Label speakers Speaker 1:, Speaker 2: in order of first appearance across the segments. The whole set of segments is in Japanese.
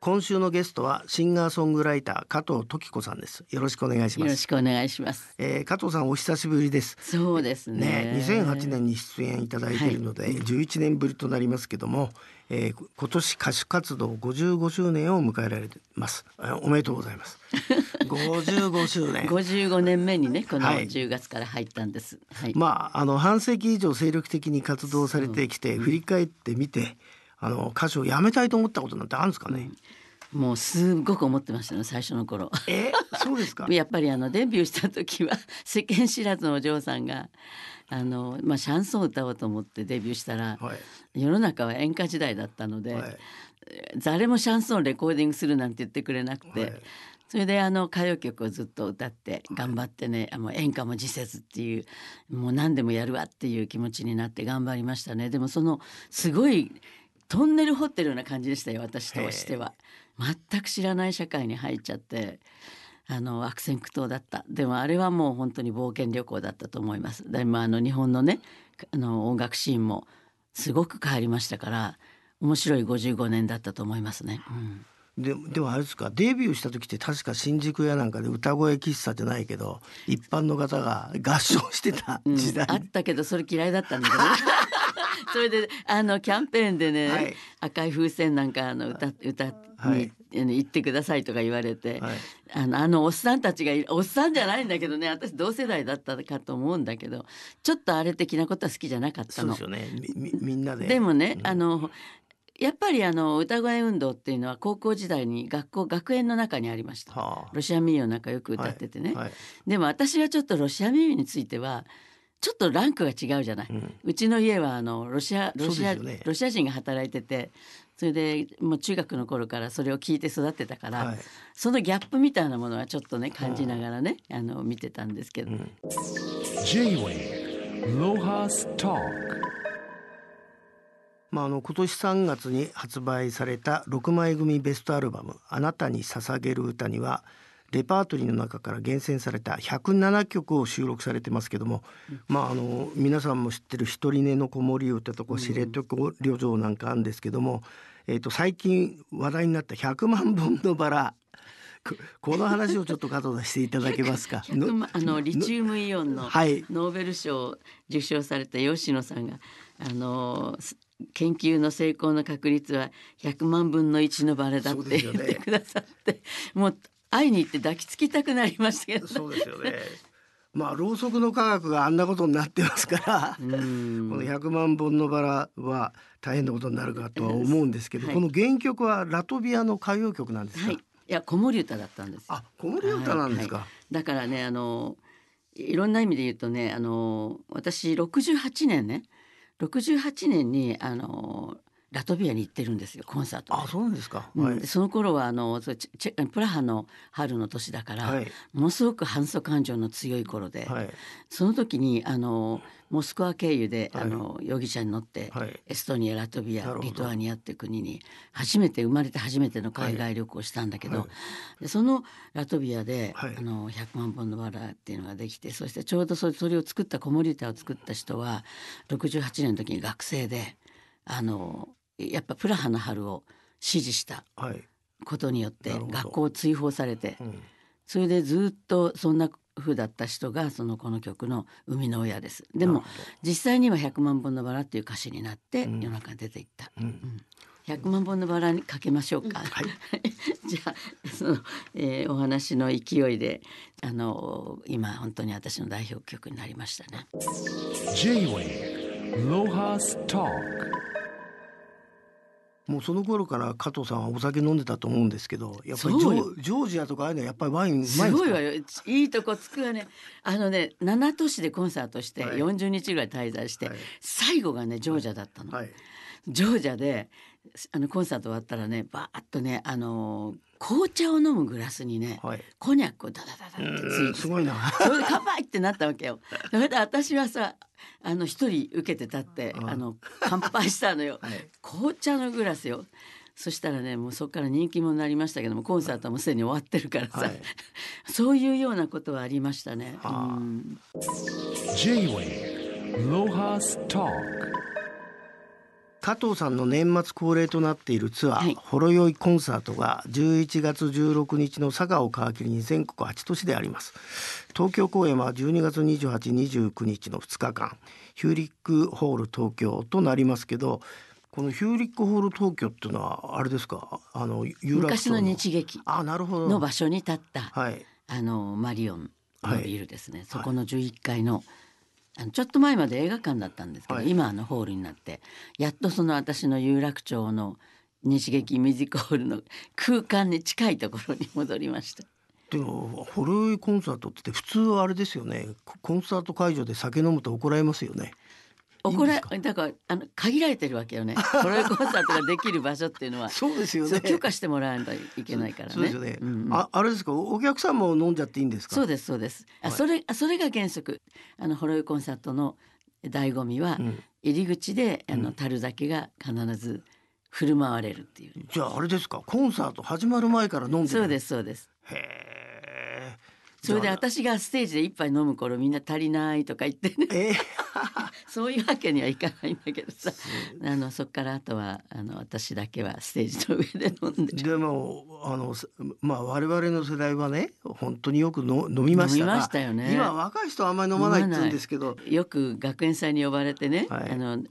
Speaker 1: 今週のゲストはシンガーソングライター加藤時子さんですよろしくお願いしますよろしくお願いします、えー、加藤さんお久しぶりですそうですねね2008年に出演いただいているので、はい、11年ぶりとなりますけども、えー、今年歌手活動55周年を迎えられてますおめでとうございます
Speaker 2: 55周年55年目にねこの10月から入ったんです、はい、ま
Speaker 1: ああの半世紀以上精力的に活動されてきて振り返ってみてあの歌手を辞めたいと思ったことなんてあ
Speaker 2: るんですかね、うんもうすごく思ってましたね最初の頃えそうですか やっぱりあのデビューした時は 世間知らずのお嬢さんがあの、まあ、シャンソンを歌おうと思ってデビューしたら、はい、世の中は演歌時代だったので、はい、誰もシャンソンレコーディングするなんて言ってくれなくて。はいそれであの歌謡曲をずっと歌って頑張ってね、はい、演歌も次節っていうもう何でもやるわっていう気持ちになって頑張りましたねでもそのすごいトンネル掘ってるような感じでしたよ私としては。全く知らない社会に入っちゃってあの悪戦苦闘だったでもあれはもう本当に冒険旅行だったと思いますでもあの日本のねあの音楽シーンもすごく変わりましたから面白い55年だったと思いますね。うんででもあれですかデビューした時って確か新宿やなんかで歌声喫茶
Speaker 1: じゃないけど一般の方が合唱してた時代、うん、あ
Speaker 2: ったけどそれ嫌いだったんだけど、それであのキャンペーンでね、はい、赤い風船なんかあの歌歌って。はい、行ってくださいとか言われて、はい、あのあのおっさんたちがおっさんじゃないんだけどね私同世代だったかと思うんだけどちょっとあれ的なことは好きじゃなかったの。そうですよねみみんなででもね、うん、あのやっぱりあの歌声運動っていうのは高校時代に学校学園の中にありました、はあ、ロシア民謡なんかよく歌っててね、はいはい、でも私はちょっとロシア民謡についてはちょっとランクが違うじゃない、うん、うちの家はあのロシアロシア、ね、ロシア人が働いててそれでもう中学の頃からそれを聞いて育ってたから、はい、そのギャップみたいなものはちょっとね感じながらね、うん、あの見てたんですけど。うん、
Speaker 1: まあ、あの今年3月に発売された6枚組ベストアルバム「あなたに捧げる歌」には「レパートリーの中から厳選された107曲を収録されてますけども、まあ、あの皆さんも知ってる「一人り寝の子守唄」とか「知床旅情」なんかあるんですけども、えー、と最近話題になった「100万本のバラ」この話をちょっと加藤さんしていただけますか。あの
Speaker 2: リチウムイオンのノーベル賞を受賞された吉野さんが、あの研究の成功の確率は100万分の1のバラだって言ってくださって、もう会いに行って抱きつきたくなりましたけど、ね、そうですよねまあろうそくの科学があんなことになってますからこの
Speaker 1: 「100万本のバラ」は大変なことになるかとは思うんですけど、はい、この原曲はラ
Speaker 2: トビアの歌謡曲なんですか、はい、いや子守歌だったんですあ子守歌なんですか、はいはい、だからねあのいろんな意味で言うとねあの私68年ね68年にあのラトビアに行ってるんですよコンサートあそうなんですか、はい、その頃はあのチェプラハの春の年だから、はい、ものすごく反則感情の強い頃で、はい、その時にあのモスクワ経由で、あの容疑者に乗って、エストニアラトビアリトアニアって国に初めて生まれて初めての海外旅行をしたんだけど、でそのラトビアで、あの100万本のバラっていうのができてそしてちょうどそれそれを作った子守歌を作った人は68年の時に学生で。あのやっぱプラハの春を支持したことによって学校を追放されて、はいそれでずっとそんな風だった人がそのこの曲の生みの親ですでも実際には「百万本のバラ」っていう歌詞になって夜中に出ていった。うんうん万本のバラにかけましょうか。はい、じゃあその、えー、お話の勢いであの今本当に私の代表曲になりましたね。イウェイ。ロハスターもうその頃から加藤さんは
Speaker 1: お酒飲んでたと思うんですけどやっぱりジョジョージアとかああいうのはやっぱりワインすごい
Speaker 2: わよいいとこつくわねあのね7都市でコンサートして40日ぐらい滞在して、はい、最後がねジョージアだったの。はい、ジョージアであのコンサート終わったらねバーッとねあのー紅茶を飲むグラスにね、はい、コニャックをダダダダってついてすごいな それで乾杯ってなったわけよそれで私はさあの一人受けてたって、あの乾杯したのよ、はい、紅茶のグラスよそしたらねもうそこから人気もなりましたけどもコンサートもすでに終わってるからさ、はい、そういうようなことはありましたね。はあジェェイイウハう
Speaker 1: ん加藤さんの年末恒例となっているツアー、はい、ほろ酔いコンサートが11月16日の佐賀を皮切りに全国8都市であります東京公演は12月2829日の2日間ヒューリックホール東京となりますけどこのヒューリックホール東京っていうのはあれですかあ
Speaker 2: の昔の日
Speaker 1: 劇あなるほどの場所
Speaker 2: に立った、はい、あのマリオンのビルですね、はい、そこの11階の、はいあのちょっと前まで映画館だったんですけど、はい、今あのホールになってやっとその私の有楽町の西劇ミュージックホールの空間に近いところに戻りました。でもホーコンサートっ
Speaker 1: て普通はあれですよねコンサート会場で酒飲むと怒られますよね怒ら
Speaker 2: だからあの限られてるわけよねトロイコンサートができる場所っていうのはそうですよね許可してもらわないといけないからね。そうですよね、うん、ああれですかお客さんも飲んじゃっていいんですかそうですそうです、はい、それそれが原則あのホロイコンサートの醍醐味は、うん、入り口であの樽酒が必ず振る舞われるっていう、うん、じゃああれですかコンサート始まる前から飲んでそうですそうですへえそれで私がステージで一杯飲む頃みんな足りないとか言ってね、えー、そういうわけにはいかないんだけどさあのそっからあとはあの私だけはステージの上で
Speaker 1: 飲んででもあの、まあ、我々の世代はね本当によくの飲みました飲みましたよね今若
Speaker 2: い人はあんまり飲まないって言うんですけどよく学園祭に呼ばれてね、はい、あの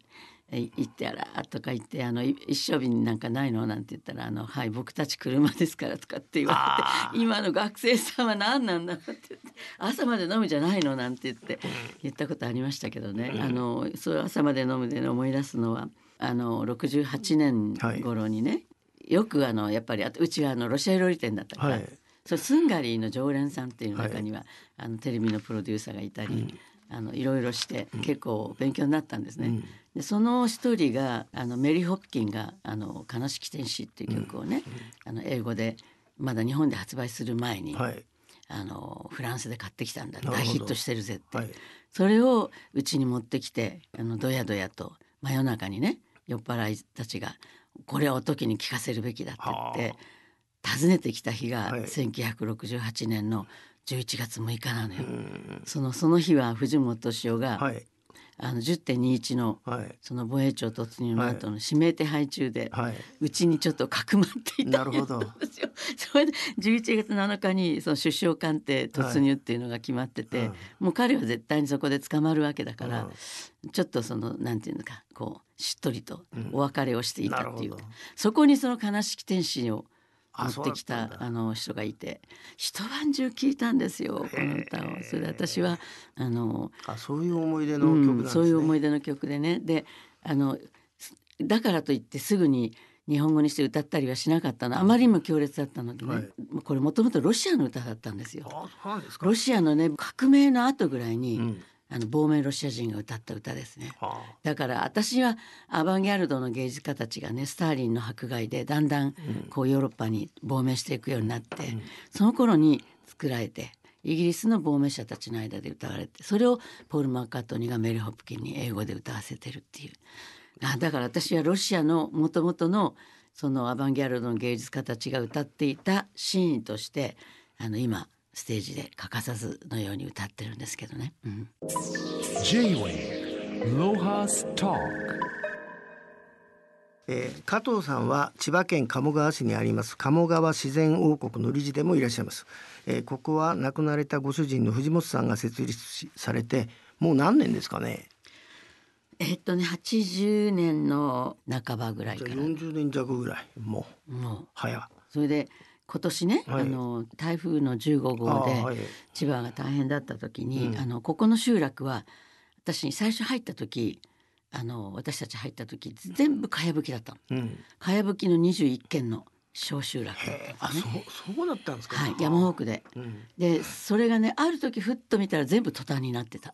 Speaker 2: 行ってあら」とか言ってあの「一生瓶なんかないの?」なんて言ったら「あのはい僕たち車ですから」とかって言われて「今の学生さんは何なんだ」って言って「朝まで飲むじゃないの?」なんて言って言ったことありましたけどね、うん、あのそう朝まで飲むで思い出すのはあの68年頃にね、はい、よくあのやっぱりうちはあのロシア料理店だったから。はいそうスンガリーの常連さんっていう中には、はい、あのテレビのプロデューサーがいたり、うん、あのいろいろして結構勉強になったんですね。うん、でその一人があのメリー・ホッキンが「あの悲しき天使」っていう曲をね、うん、あの英語でまだ日本で発売する前に、はい、あのフランスで買ってきたんだ大ヒットしてるぜって、はい、それをうちに持ってきてあのドヤドヤと真夜中にね酔っ払いたちが「これはおときに聴かせるべきだ」って言って訪ねてきた日が1968年の11月6日なのよ。そのその日は藤本敏夫が、はい、あの10.21の、はい、その防衛庁突入の後の指名手配中で、うちにちょっとかくまっていたんですよ。それで11月7日にその首相官邸突入っていうのが決まってて、はいうん、もう彼は絶対にそこで捕まるわけだから、うん、ちょっとそのなんていうのかこうしっとりとお別れをしていたっていう、うん、そこにその悲しき天使を持ってきたあの人がいて一晩中聞いたんですよこの歌をそれで私はあのあそういう思い出の曲なんですね、うん、そういう思い出の曲でねであのだからといってすぐに日本語にして歌ったりはしなかったのあまりにも強烈だったのでね、はい、これもともとロシアの歌だったんですよロシアのね革命の後ぐらいに、うんあの亡命ロシア人が歌った歌ですね、だから私はアバンギャルドの芸術家たちがねスターリンの迫害でだんだんこうヨーロッパに亡命していくようになって、うん、その頃に作られてイギリスの亡命者たちの間で歌われてそれをポール・マーカートニーがメル・ホプキンに英語で歌わせてるっていうあだから私はロシアのもともとのそのアバンギャルドの芸術家たちが歌っていたシーンとしてあの今ステージで欠かさずのように歌ってるんですけどね。うん、
Speaker 1: えー、加藤さんは千葉県鴨川市にあります鴨川自然王国の理事でもいらっしゃいます、えー、ここは亡くなれたご主人の藤本さんが設立されてもう何年ですかねえっとね
Speaker 2: 80年の半ばぐらいから40年弱ぐらいもうもう早それで今年ね、はい、あの台風の15号で千葉が大変だった時に、はい、あのここの集落は私に最初入った時あの私たち入った時全部かやぶきだったの、うん、かやぶきの21軒の小集落、ね、あそうそうだったんですか、はい、山奥で、うん、でそれがねある時ふっと見たら全部トタンになってた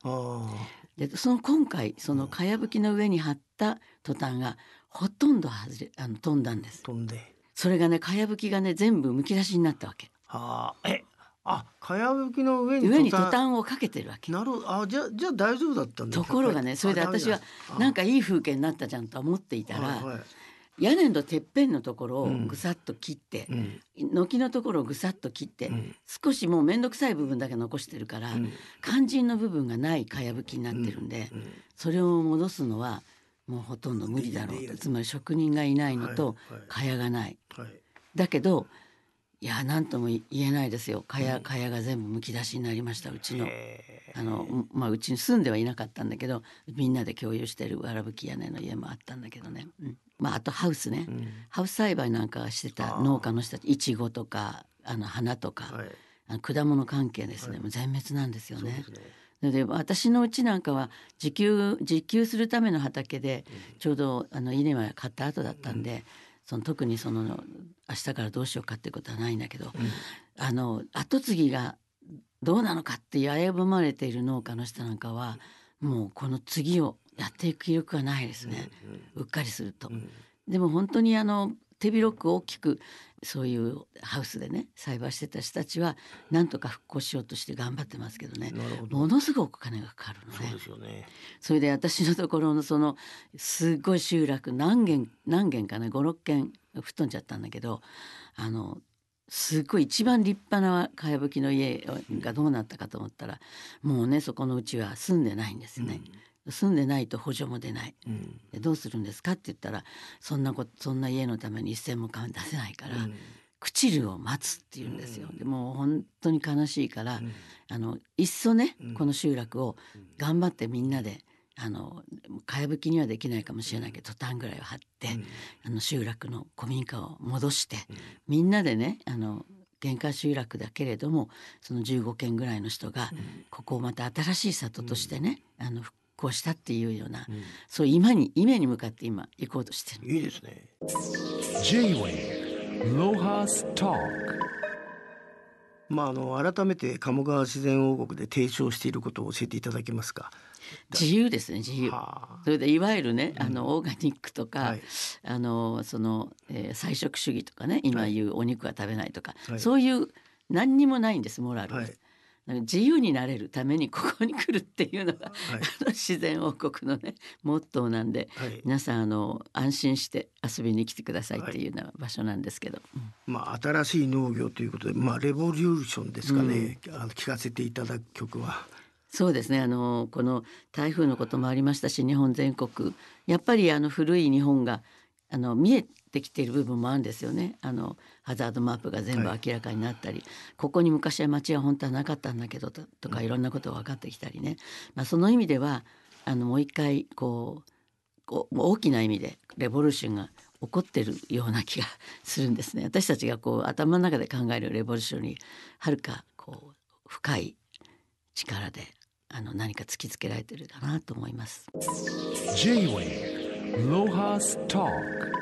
Speaker 2: でその今回そのかやぶきの上に張ったトタンがほとんど外れあの飛んだんです飛んでそれがねかやぶきがね全部むき出しになったわけ。はあ、えあか
Speaker 1: やぶきの上に上にトタ
Speaker 2: ンをかけてるわけなるほどあじゃじゃ大丈夫だったんだところがねそれで私はなんかいい風景になったじゃんと思っていたら、屋根のてっぺんのところをぐさっと切って、軒、うん、のところをぐさっと切って、うん、少しもう面倒くさい部分だけ残してるから、うん、肝心の部分がないかやぶきになってるんで、それを戻すのはもうほとんど無理だろうとつまり職人がいないのと蚊帳がない、だけどいや何とも言えないですよ蚊帳蚊帳が全部むき出しになりましたうちのあの、まあ、うちに住んではいなかったんだけどみんなで共有してるわらぶき屋根の家もあったんだけどね、うん、まあ、あとハウスね、うん、ハウス栽培なんかしてた農家の人たちいちごとかあの花とか、はい、あの果物関係ですね、はい、もう全滅なんですよね。ねので私のうちなんかは自給自給するための畑でちょうどあの稲は買った後だったんで、その特にその明日からどうしようかってことはないんだけど、あの跡継ぎがどうなのかって危ぶまれている農家の人なんかはもうこの次をやっていく気力はないですね、うっかりすると。でも本当にあの手広く大きくそういうハウスでね栽培してた人たちはなんとか復興しようとして頑張ってますけどねものすごくお金がかかるのねそねそれで私のところのそのすごい集落何軒何軒かね56軒吹っ飛んじゃったんだけどあのすごい一番立派なかやぶきの家がどうなったかと思ったらもうねそこのうちは住んでないんですね。うん住んでないと補助も出ない、うん、どうするんですかって言ったらそんなこそんな家のために一銭も出せないから、うん、朽ちるを待つって言うんですよ、うん、でも本当に悲しいから、あのいっそね、この集落を頑張ってみんなで、あのかやぶきにはできないかもしれないけどトタンぐらいを張って、あの集落の古民家を戻して、みんなでねあの限界集落だけれどもその15軒ぐらいの人がここをまた新しい里としてね、あの復行したっていうような、うん、そう今に今に向かって今行こうとしてるいいですね J-Way ロ
Speaker 1: ハスターまあ、あの改めて鴨川自然王国
Speaker 2: で提唱していることを教えていただけますか。自由ですね自由。それでいわゆるね、うん、あのオーガニックとか、はい、あのその、えー、菜食主義とかね今言うお肉は食べないとか、はい、そういう何にもないんですモラル、はい、自由になれるためにここに来るっていうのが、はい、自然王国のねモットーなんで、はい、皆さんあの安心して遊びに来てくださいっていうような場所なんですけど、まあ新しい農業ということでまあレボリューションですかね、うん、あの聞かせていただく曲は。そうですねあのこの台風のこともありましたし日本全国やっぱりあの古い日本があの見えってきている部分もあるんですよねあのハザードマップが全部明らかになったり、はい、ここに昔は町は本当はなかったんだけどとかいろんなことが分かってきたりね、まあ、その意味ではあのもう一回こうこう大きな意味でレボリューションが起こってるような気がするんですね 私たちがこう頭の中で考えるレボリューションにはるかこう深い力であの何か突きつけられてるかなと思います。J-Way ロハスター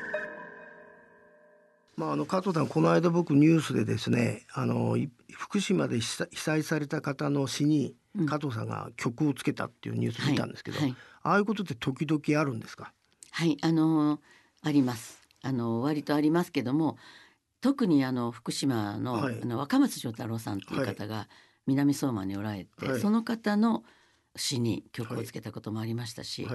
Speaker 2: まあ、あの加藤さん
Speaker 1: この間僕ニュースでですねあの福島で被災された方の詩
Speaker 2: に加藤さんが曲をつけたっていうニュース見たんですけど、うんはいはい、ああいうことって時々あるんですかはいあのありますあの割とありますけども特にあの福島のはい、あの若松丈太郎さんという方が南相馬におられて、その方の詩に曲をつけたこともありましたし、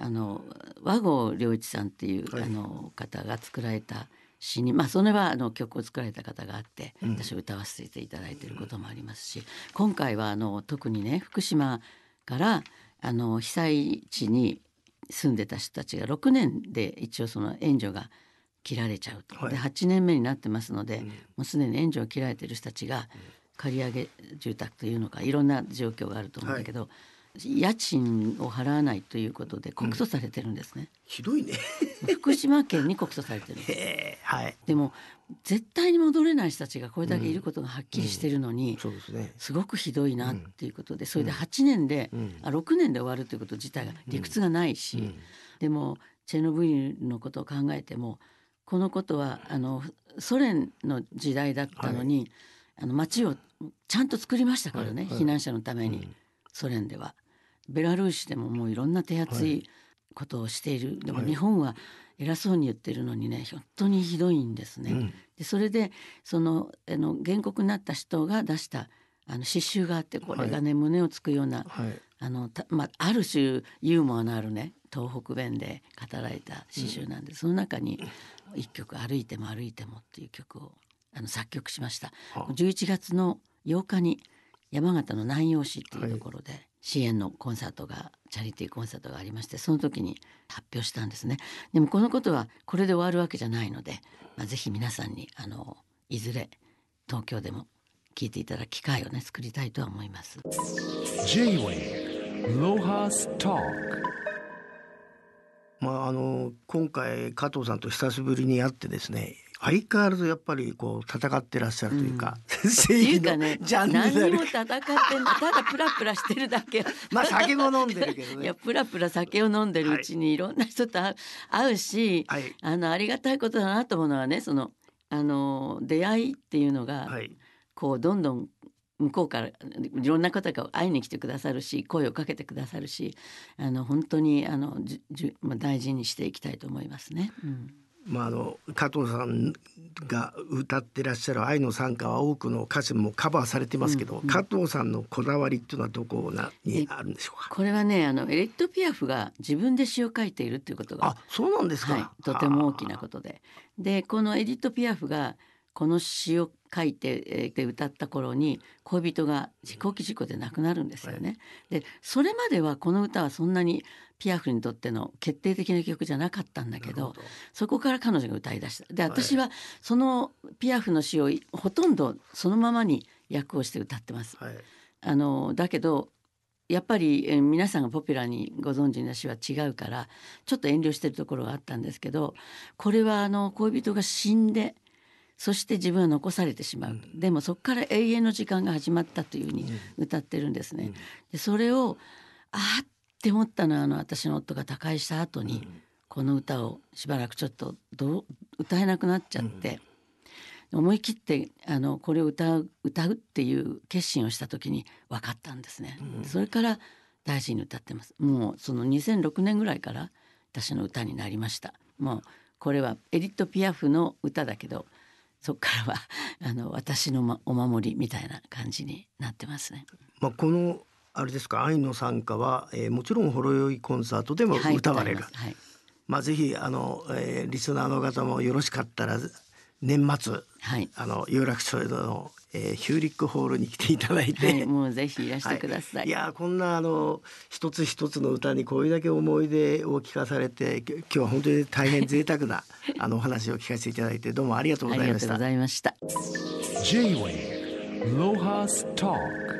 Speaker 2: あの和合良一さんっていう、あの方が作られた「詩に、まあ、それはあの曲を作られた方があって私歌わせていただいていることもありますし、うん、今回はあの特にね福島からあの被災地に住んでた人たちが6年で一応その援助が切られちゃうと、はい、で8年目になってますので、うん、もうすでに援助を切られてる人たちが借り上げ住宅というのかいろんな状況があると思うんだけど、はい家賃を払わないということで告訴されてるんですね、ひどいね福島県に告訴されてるはいでも絶対に戻れない人たちがこれだけいることがはっきりしてるのに、そうですねすごくひどいなっていうことで、それで8年で、うんあ6年で終わるということ自体が理屈がないし、うんでもチェノブイリのことを考えてもこのことはあのソ連の時代だったのに、あの町をちゃんと作りましたからね、はいはい避難者のために、ソ連ではベラルーシでももういろんな手厚いことをしている、はい、でも日本は偉そうに言ってるのにね本当にひどいんですね。うん、でそれでそのあの原告になった人が出したあの刺繍があってこれがね、はい、胸をつくような、はい、あのまあ、ある種ユーモアのあるね東北弁で語られた詩集なんで、うん、その中に一曲「歩いても歩いても」っていう曲をあの作曲しました。11月の8日に山形の南陽市っていうところで支援のコンサートが、はい、チャリティーコンサートがありましてその時に発表したんですねでもこのことはこれで終わるわけじゃないので、まあ、ぜひ皆さんにあのいずれ東京でも聞いていただく機会をね作りたいとは思います。
Speaker 1: まあ、あの今回加藤さんと久しぶりに会ってですね相変わらずやっぱり
Speaker 2: こう戦ってらっしゃるというか、うん、正義のジャンル何にも戦ってないただプラプラしてるだけ まあ酒も飲んでるけどねいやプラプラ酒を飲んでるうちにいろんな人と会うし、はい、あのありがたいことだなと思うのはねそのあの出会いっていうのが、はい、こうどんどん向こうからいろんな方が会いに来てくださるし声をかけてくださるしあの本当にあのじじ、まあ、大事にしていきたいと思いますね。うん
Speaker 1: まあ、あの加藤さんが歌ってらっしゃる「愛の賛歌」は多くの歌詞もカバーされてますけど、うんうん、加藤さんのこだわりって
Speaker 2: いうのはどこなにあるんでしょうかこれはねあのエレット・ピアフが自分で詩を書いているっていうことがあそうなんですか、はい、とても大きなことで。でこのエディット・ピアフがこの詩を書いて、えで歌った頃に恋人が自己機事故で亡くなるんですよね。はい、でそれまではこの歌はそんなにピアフにとっての決定的な曲じゃなかったんだけどそこから彼女が歌いだした。で私はそのピアフの詩をほとんどそのままに訳をして歌ってます。はい、あのだけどやっぱり皆さんがポピュラーにご存知な詩は違うからちょっと遠慮してるところがあったんですけどこれはあの恋人が死んでそして自分は残されてしまう、うん、でもそこから永遠の時間が始まったというふうに歌ってるんですね。うん、でそれをあって思ったのはあの私の夫が他界した後に、この歌をしばらくちょっとどう歌えなくなっちゃって。思い切ってあのこれを歌う歌うっていう決心をした時に分かったんですね、うん、それから大事に歌ってますもうその2006年ぐらいから私の歌になりましたもうこれはエリット・ピアフの歌だけどそこからは あの私の、お守りみたいな感じになってますね。まあ、こ
Speaker 1: のあれですか愛の参加は、えー、もちろんほろ酔いコンサートでも歌われる。はいまはい、まあぜひあの、えー、リスナーの方もよろしかったら年末、はい、あの有楽町のえー、ヒューリックホールに来ていただいて、はい、
Speaker 2: もうぜひいらしてく
Speaker 1: ださい。はい、いやこんなあの一つ一つの歌にこういうだけ思い出を聞かされて、今日は本当に大変贅沢なあのお話を聞かせていただいてどうもありがとうございました。ありがとうございました。J-Way ロハスター